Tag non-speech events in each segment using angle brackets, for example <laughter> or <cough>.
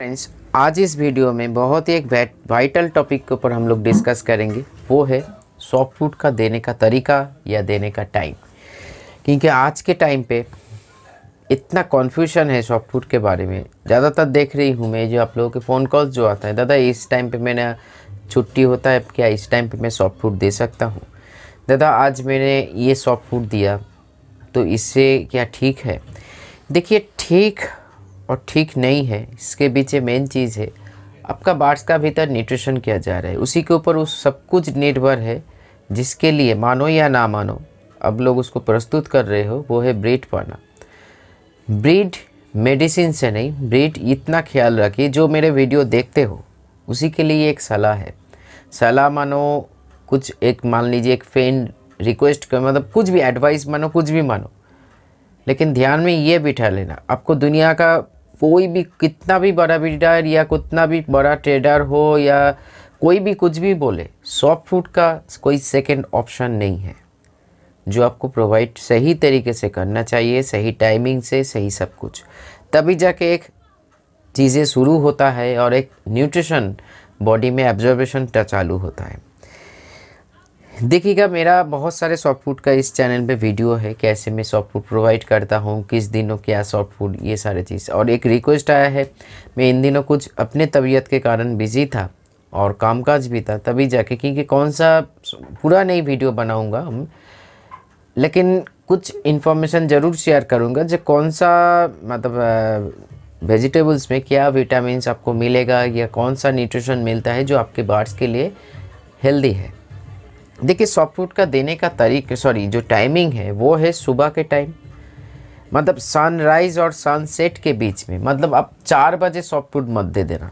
friends आज इस video में बहुत ही एक वाइटल टॉपिक के ऊपर हम लोग डिस्कस करेंगे वो है सॉफ्ट फूड का देने का तरीका या देने का टाइम क्योंकि आज के टाइम पे इतना कॉन्फ्यूजन है सॉफ्ट फूड के बारे में ज़्यादातर देख रही हूँ मैं जो आप लोगों के फ़ोन कॉल्स जो आते हैं दादा इस टाइम पे मैंने छुट्टी होता है क्या इस टाइम पे मैं सॉफ्ट फूड दे सकता हूँ दादा आज मैंने ये सॉफ्ट फूड दिया तो इससे क्या ठीक है देखिए ठीक और ठीक नहीं है इसके पीछे मेन चीज़ है आपका बार्स का भीतर न्यूट्रिशन किया जा रहा है उसी के ऊपर उस सब कुछ निर्भर है जिसके लिए मानो या ना मानो अब लोग उसको प्रस्तुत कर रहे हो वो है ब्रीड पाना ब्रीड मेडिसिन से नहीं ब्रीड इतना ख्याल रखिए जो मेरे वीडियो देखते हो उसी के लिए एक सलाह है सलाह मानो कुछ एक मान लीजिए एक फ्रेंड रिक्वेस्ट कर मतलब कुछ भी एडवाइस मानो कुछ भी मानो लेकिन ध्यान में ये बिठा लेना आपको दुनिया का कोई भी कितना भी बड़ा बिल्डर या कितना भी बड़ा ट्रेडर हो या कोई भी कुछ भी बोले सॉफ्ट फूड का कोई सेकंड ऑप्शन नहीं है जो आपको प्रोवाइड सही तरीके से करना चाहिए सही टाइमिंग से सही सब कुछ तभी जाके एक चीज़ें शुरू होता है और एक न्यूट्रिशन बॉडी में एब्जॉर्बेशन चालू होता है देखिएगा मेरा बहुत सारे सॉफ्ट फूड का इस चैनल पे वीडियो है कैसे मैं सॉफ्ट फूड प्रोवाइड करता हूँ किस दिनों क्या सॉफ्ट फूड ये सारे चीज़ और एक रिक्वेस्ट आया है मैं इन दिनों कुछ अपने तबीयत के कारण बिजी था और कामकाज भी था तभी जाके क्योंकि कौन सा पूरा नहीं वीडियो बनाऊँगा हम लेकिन कुछ इन्फॉर्मेशन ज़रूर शेयर करूँगा जो कौन सा मतलब वेजिटेबल्स में क्या विटामिन आपको मिलेगा या कौन सा न्यूट्रिशन मिलता है जो आपके बार्ड्स के लिए हेल्दी है देखिए सॉफ्टवुड का देने का तरीके सॉरी जो टाइमिंग है वो है सुबह के टाइम मतलब सनराइज़ और सनसेट के बीच में मतलब आप चार बजे सॉफ्टवुड मत दे देना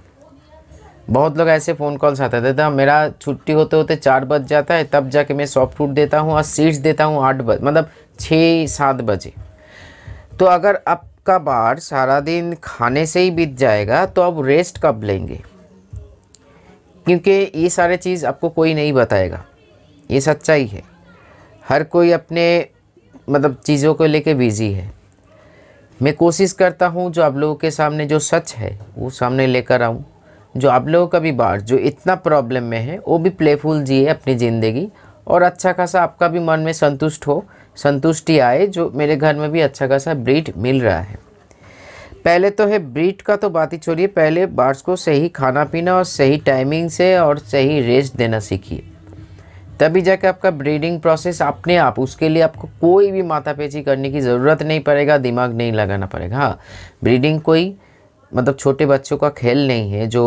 बहुत लोग ऐसे फ़ोन कॉल्स आते थे था मेरा छुट्टी होते होते चार बज जाता है तब जाके मैं सॉफ्ट फूड देता हूँ और सीड्स देता हूँ आठ बज मतलब छः सात बजे तो अगर आपका बार सारा दिन खाने से ही बीत जाएगा तो आप रेस्ट कब लेंगे क्योंकि ये सारे चीज़ आपको कोई नहीं बताएगा ये सच्चाई है हर कोई अपने मतलब चीज़ों को लेके बिजी है मैं कोशिश करता हूँ जो आप लोगों के सामने जो सच है वो सामने लेकर आऊँ जो आप लोगों का भी बार जो इतना प्रॉब्लम में है वो भी प्लेफुल जिए अपनी ज़िंदगी और अच्छा खासा आपका भी मन में संतुष्ट हो संतुष्टि आए जो मेरे घर में भी अच्छा खासा ब्रीड मिल रहा है पहले तो है ब्रीड का तो बात ही छोड़िए पहले बार्स को सही खाना पीना और सही टाइमिंग से और सही रेस्ट देना सीखिए तभी जाके आपका ब्रीडिंग प्रोसेस अपने आप उसके लिए आपको कोई भी माथा पेची करने की ज़रूरत नहीं पड़ेगा दिमाग नहीं लगाना पड़ेगा हाँ ब्रीडिंग कोई मतलब छोटे बच्चों का खेल नहीं है जो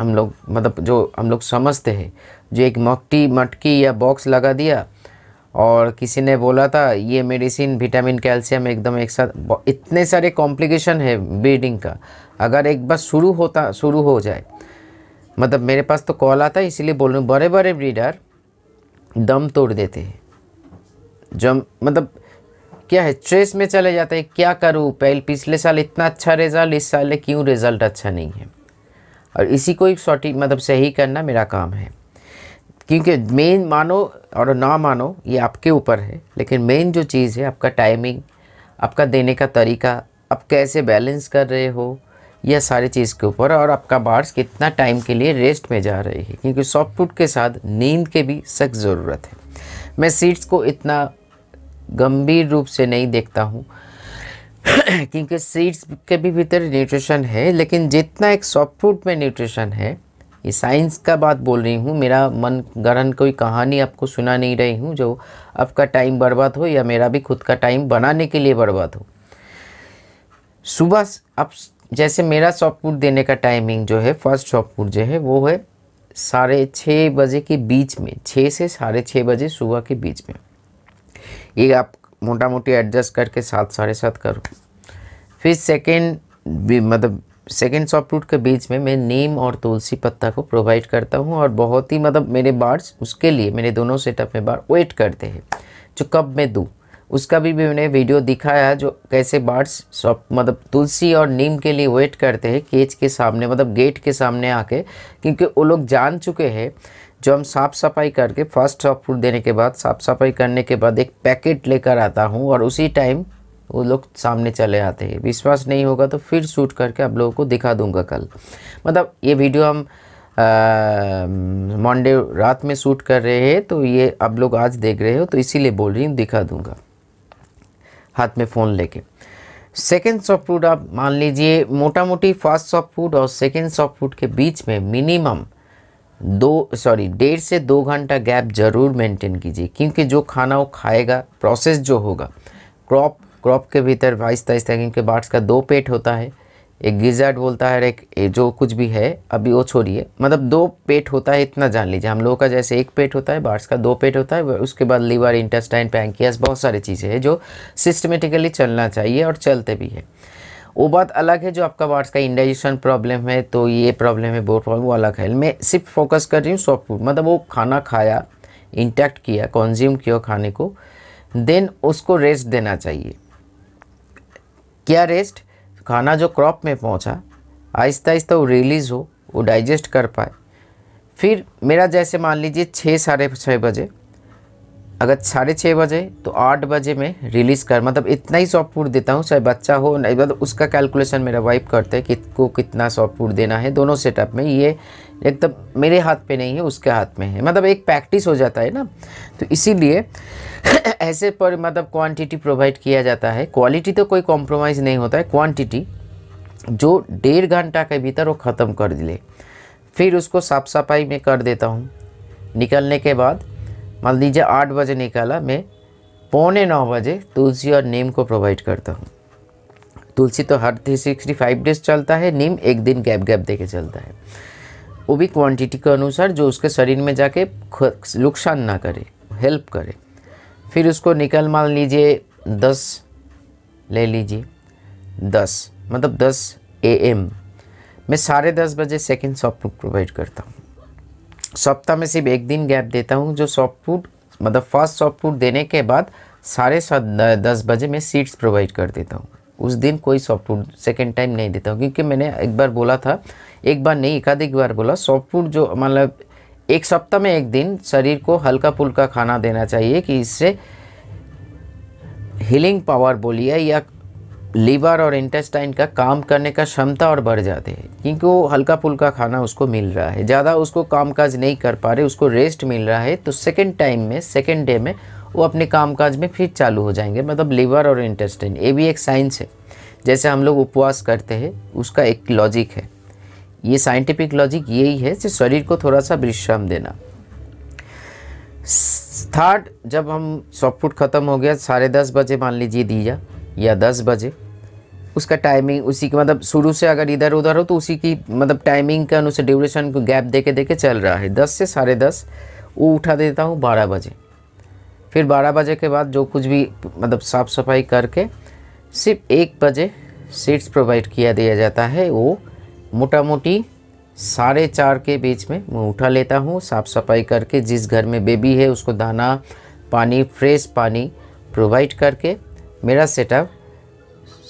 हम लोग मतलब जो हम लोग समझते हैं जो एक मट्टी मटकी या बॉक्स लगा दिया और किसी ने बोला था ये मेडिसिन विटामिन कैल्शियम एकदम एक साथ इतने सारे कॉम्प्लिकेशन है ब्रीडिंग का अगर एक बार शुरू होता शुरू हो जाए मतलब मेरे पास तो कॉल आता है इसीलिए बोल रहा हूँ बड़े बड़े ब्रीडर दम तोड़ देते हैं जम मतलब क्या है स्ट्रेस में चले जाते हैं क्या करूँ पहले पिछले साल इतना अच्छा रिज़ल्ट इस साल क्यों रिज़ल्ट अच्छा नहीं है और इसी को एक सॉटी मतलब सही करना मेरा काम है क्योंकि मेन मानो और ना मानो ये आपके ऊपर है लेकिन मेन जो चीज़ है आपका टाइमिंग आपका देने का तरीका आप कैसे बैलेंस कर रहे हो यह सारी चीज़ के ऊपर और आपका बार्स कितना टाइम के लिए रेस्ट में जा रही है क्योंकि सॉफ्ट फूड के साथ नींद के भी सख्त ज़रूरत है मैं सीड्स को इतना गंभीर रूप से नहीं देखता हूँ <clears throat> क्योंकि सीड्स के भी भीतर न्यूट्रिशन है लेकिन जितना एक सॉफ्ट फूड में न्यूट्रिशन है ये साइंस का बात बोल रही हूँ मेरा मन गरन कोई कहानी आपको सुना नहीं रही हूँ जो आपका टाइम बर्बाद हो या मेरा भी खुद का टाइम बनाने के लिए बर्बाद हो सुबह आप जैसे मेरा सॉफ्टवुड देने का टाइमिंग जो है फर्स्ट सॉफ्टवुड जो है वो है साढ़े छः बजे के बीच में छः से साढ़े छः बजे सुबह के बीच में ये आप मोटा मोटी एडजस्ट करके सात साढ़े सात करो फिर सेकेंड मतलब सेकेंड सॉफ्टवुड के बीच में मैं नीम और तुलसी पत्ता को प्रोवाइड करता हूँ और बहुत ही मतलब मेरे बार्ड्स उसके लिए मेरे दोनों सेटअप में बार वेट करते हैं जो कब मैं दूँ उसका भी मैंने वीडियो दिखाया जो कैसे बर्ड्स सॉफ्ट मतलब तुलसी और नीम के लिए वेट करते हैं केज के सामने मतलब गेट के सामने आके क्योंकि वो लोग जान चुके हैं जो हम साफ़ सफाई करके फर्स्ट ऑफ फूड देने के बाद साफ़ सफाई करने के बाद एक पैकेट लेकर आता हूँ और उसी टाइम वो लोग सामने चले आते हैं विश्वास नहीं होगा तो फिर शूट करके आप लोगों को दिखा दूंगा कल मतलब ये वीडियो हम मंडे रात में शूट कर रहे हैं तो ये आप लोग आज देख रहे हो तो इसीलिए बोल रही हूँ दिखा दूंगा हाथ में फ़ोन लेके सेकेंड सॉफ्ट फूड आप मान लीजिए मोटा मोटी फर्स्ट सॉफ्ट फूड और सेकेंड सॉफ्ट फूड के बीच में मिनिमम दो सॉरी डेढ़ से दो घंटा गैप ज़रूर मेंटेन कीजिए क्योंकि जो खाना वो खाएगा प्रोसेस जो होगा क्रॉप क्रॉप के भीतर बाईस तेईस तक इनके बाट्स का दो पेट होता है एक गिजार्ड बोलता है एक जो कुछ भी है अभी वो छोड़िए मतलब दो पेट होता है इतना जान लीजिए हम लोगों का जैसे एक पेट होता है बार्स का दो पेट होता है उसके बाद लीवर इंटेस्टाइन पैंकियास बहुत सारी चीज़ें हैं जो सिस्टमेटिकली चलना चाहिए और चलते भी है वो बात अलग है जो आपका वाट्स का इंडाइजेशन प्रॉब्लम है तो ये प्रॉब्लम है बहुत प्रॉब्लम वो अलग है मैं सिर्फ फोकस कर रही हूँ सॉफ्ट फूड मतलब वो खाना खाया इंटैक्ट किया कंज्यूम किया खाने को देन उसको रेस्ट देना चाहिए क्या रेस्ट खाना जो क्रॉप में पहुंचा आहिस्ता आहिस्ता वो रिलीज़ हो वो डाइजेस्ट कर पाए फिर मेरा जैसे मान लीजिए छः साढ़े छः बजे अगर साढ़े छः बजे तो आठ बजे में रिलीज़ कर मतलब इतना ही सॉफ्टवुड देता हूँ चाहे बच्चा हो नहीं मतलब उसका कैलकुलेशन मेरा वाइफ करते हैं कि को कितना सॉफ्टवुड देना है दोनों सेटअप में ये एकदम मेरे हाथ पे नहीं है उसके हाथ में है मतलब एक प्रैक्टिस हो जाता है ना तो इसीलिए <clears throat> ऐसे पर मतलब क्वान्टिटी प्रोवाइड किया जाता है क्वालिटी तो कोई कॉम्प्रोमाइज़ नहीं होता है क्वान्टिटी जो डेढ़ घंटा के भीतर वो ख़त्म कर ले फिर उसको साफ सफाई में कर देता हूँ निकलने के बाद मान लीजिए आठ बजे निकाला मैं पौने नौ बजे तुलसी और नीम को प्रोवाइड करता हूँ तुलसी तो हर थ्री सिक्सटी फाइव डेज चलता है नीम एक दिन गैप गैप दे के चलता है वो भी क्वांटिटी के अनुसार जो उसके शरीर में जाके नुकसान ना करे हेल्प करे फिर उसको निकल मान लीजिए दस ले लीजिए दस मतलब दस ए एम मैं साढ़े दस बजे सेकेंड सॉफ्ट प्रोवाइड करता हूँ सप्ताह में सिर्फ एक दिन गैप देता हूँ जो सॉफ्ट फूड मतलब फर्स्ट सॉफ्ट फूड देने के बाद साढ़े सात दस बजे मैं सीट्स प्रोवाइड कर देता हूँ उस दिन कोई सॉफ्ट फूड सेकेंड टाइम नहीं देता हूँ क्योंकि मैंने एक बार बोला था एक बार नहीं एकाधिक बार बोला सॉफ्ट फूड जो मतलब एक सप्ताह में एक दिन शरीर को हल्का फुल्का खाना देना चाहिए कि इससे हीलिंग पावर बोलिए या लीवर और इंटेस्टाइन का काम करने का क्षमता और बढ़ जाती है क्योंकि वो हल्का फुल्का खाना उसको मिल रहा है ज़्यादा उसको कामकाज नहीं कर पा रहे उसको रेस्ट मिल रहा है तो सेकेंड टाइम में सेकेंड डे में वो अपने कामकाज में फिर चालू हो जाएंगे मतलब लीवर और इंटेस्टाइन ये भी एक साइंस है जैसे हम लोग उपवास करते हैं उसका एक लॉजिक है ये साइंटिफिक लॉजिक यही है कि शरीर को थोड़ा सा विश्राम देना थर्ड जब हम सॉफ्ट फूड ख़त्म हो गया साढ़े दस बजे मान लीजिए दिया या दस बजे उसका टाइमिंग उसी के मतलब शुरू से अगर इधर उधर हो तो उसी की मतलब टाइमिंग के अनुसार ड्यूरेशन को गैप दे के दे के चल रहा है दस से साढ़े दस वो उठा देता हूँ बारह बजे फिर बारह बजे के बाद जो कुछ भी मतलब साफ़ सफाई करके सिर्फ एक बजे सीट्स प्रोवाइड किया दिया जाता है वो मोटा मोटी साढ़े चार के बीच में मैं उठा लेता हूँ साफ़ सफाई करके जिस घर में बेबी है उसको दाना पानी फ्रेश पानी प्रोवाइड करके मेरा सेटअप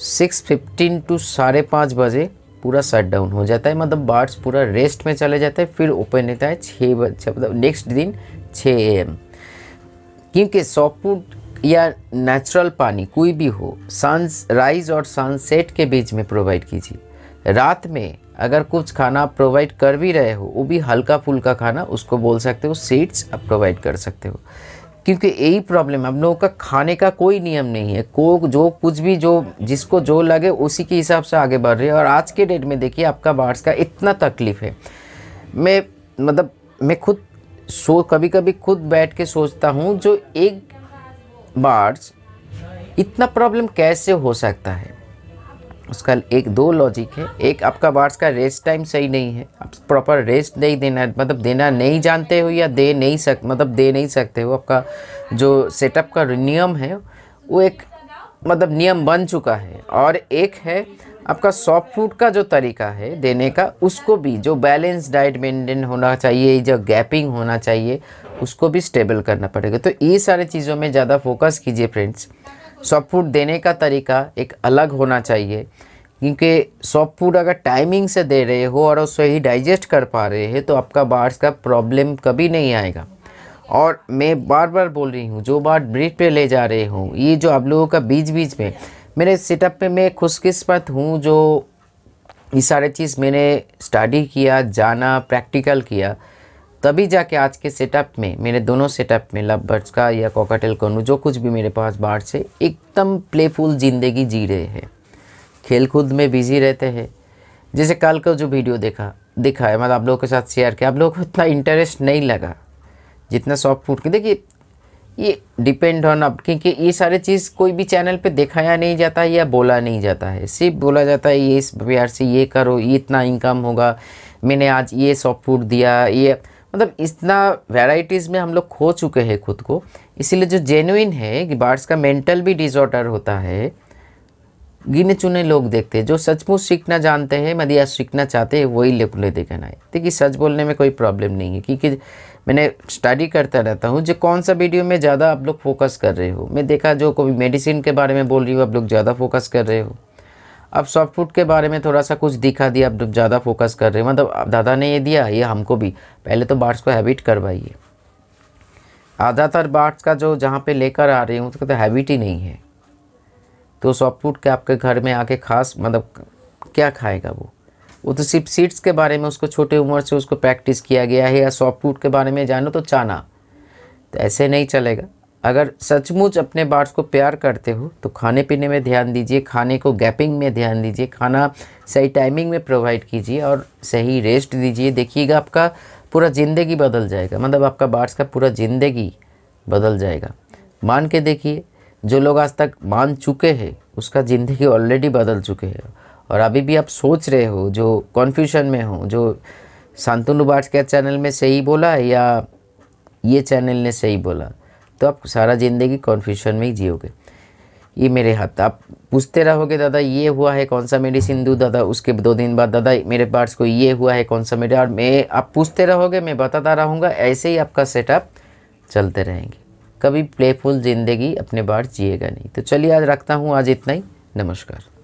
सिक्स फिफ्टीन टू साढ़े पाँच बजे पूरा शट डाउन हो जाता है मतलब बार्ड्स पूरा रेस्ट में चले जाते हैं फिर ओपन रहता है छः बजे मतलब नेक्स्ट दिन छः ए एम क्योंकि सॉफ्टवुड या नेचुरल पानी कोई भी हो सन राइज और सनसेट के बीच में प्रोवाइड कीजिए रात में अगर कुछ खाना आप प्रोवाइड कर भी रहे हो वो भी हल्का फुल्का खाना उसको बोल सकते हो सीड्स आप प्रोवाइड कर सकते हो क्योंकि यही प्रॉब्लम है हम लोगों का खाने का कोई नियम नहीं है को जो कुछ भी जो जिसको जो लगे उसी के हिसाब से आगे बढ़ रहे हैं और आज के डेट में देखिए आपका बार्स का इतना तकलीफ़ है मैं मतलब मैं खुद सो कभी कभी खुद बैठ के सोचता हूँ जो एक बार्स इतना प्रॉब्लम कैसे हो सकता है उसका एक दो लॉजिक है एक आपका बार्स का रेस्ट टाइम सही नहीं है आप प्रॉपर रेस्ट नहीं देना मतलब देना नहीं जानते हो या दे नहीं सक मतलब दे नहीं सकते हो आपका जो सेटअप का नियम है वो एक मतलब नियम बन चुका है और एक है आपका सॉफ्ट फूड का जो तरीका है देने का उसको भी जो बैलेंस डाइट मेंटेन होना चाहिए जो गैपिंग होना चाहिए उसको भी स्टेबल करना पड़ेगा तो ये सारे चीज़ों में ज़्यादा फोकस कीजिए फ्रेंड्स सॉफ्ट फूड देने का तरीका एक अलग होना चाहिए क्योंकि सॉफ्ट फूड अगर टाइमिंग से दे रहे हो और उसे ही डाइजेस्ट कर पा रहे हैं तो आपका बार्स का प्रॉब्लम कभी नहीं आएगा और मैं बार बार बोल रही हूँ जो बार ब्रिज पे ले जा रहे हूँ ये जो आप लोगों का बीच बीच में मेरे सेटअप पे मैं खुशकिस्मत हूँ जो ये सारे चीज़ मैंने स्टडी किया जाना प्रैक्टिकल किया तभी जाके आज के सेटअप में मेरे दोनों सेटअप में लव बर्ड्स का या कॉकटेल कॉनू जो कुछ भी मेरे पास बाहर से एकदम प्लेफुल ज़िंदगी जी रहे हैं खेल कूद में बिजी रहते हैं जैसे कल का जो वीडियो देखा दिखा है मतलब आप लोगों के साथ शेयर किया आप लोगों को इतना इंटरेस्ट नहीं लगा जितना सॉफ्ट फूड के देखिए ये डिपेंड ऑन अब क्योंकि ये सारे चीज़ कोई भी चैनल पे दिखाया नहीं जाता है या बोला नहीं जाता है सिर्फ बोला जाता है ये इस प्यार से ये करो ये इतना इनकम होगा मैंने आज ये सॉफ्ट फूड दिया ये मतलब इतना वैराइटीज़ में हम लोग खो चुके हैं खुद को इसीलिए जो जेन्यून है कि बार्ड्स का मेंटल भी डिसऑर्डर होता है गिने चुने लोग देखते हैं जो सचमुच सीखना जानते हैं या सीखना चाहते हैं वही ले देखना है देखिए सच बोलने में कोई प्रॉब्लम नहीं है क्योंकि मैंने स्टडी करता रहता हूँ जो कौन सा वीडियो में ज़्यादा आप लोग फोकस कर रहे हो मैं देखा जो कोई मेडिसिन के बारे में बोल रही हूँ आप लोग ज़्यादा फोकस कर रहे हो अब सॉफ्ट फूड के बारे में थोड़ा सा कुछ दिखा दिया अब ज़्यादा फोकस कर रहे हैं मतलब दादा ने ये दिया ये हमको भी पहले तो बाट्स को हैबिट करवाइए ज़्यादातर बाट्स का जो जहाँ पे लेकर आ रही हूँ उसका तो हैबिट ही नहीं है तो सॉफ्ट फूड के आपके घर में आके खास मतलब क्या खाएगा वो वो तो सिर्फ सीड्स के बारे में उसको छोटे उम्र से उसको प्रैक्टिस किया गया है या सॉफ्ट फूड के बारे में जानो तो चाना तो ऐसे नहीं चलेगा अगर सचमुच अपने बार्ड्स को प्यार करते हो तो खाने पीने में ध्यान दीजिए खाने को गैपिंग में ध्यान दीजिए खाना सही टाइमिंग में प्रोवाइड कीजिए और सही रेस्ट दीजिए देखिएगा आपका पूरा ज़िंदगी बदल जाएगा मतलब आपका बार्ड्स का पूरा ज़िंदगी बदल जाएगा मान के देखिए जो लोग आज तक मान चुके हैं उसका ज़िंदगी ऑलरेडी बदल चुके हैं और अभी भी आप सोच रहे हो जो कन्फ्यूशन में हो जो शांतनु बाट्स के चैनल में सही बोला या ये चैनल ने सही बोला तो आप सारा ज़िंदगी कॉन्फ्यूशन में ही जियोगे ये मेरे हाथ आप पूछते रहोगे दादा ये हुआ है कौन सा मेडिसिन दूँ दादा उसके दो दिन बाद दादा मेरे पार्ट्स को ये हुआ है कौन सा मेडिसिन और मैं आप पूछते रहोगे मैं बताता रहूँगा ऐसे ही आपका सेटअप चलते रहेंगे कभी प्लेफुल ज़िंदगी अपने बार जिएगा नहीं तो चलिए आज रखता हूँ आज इतना ही नमस्कार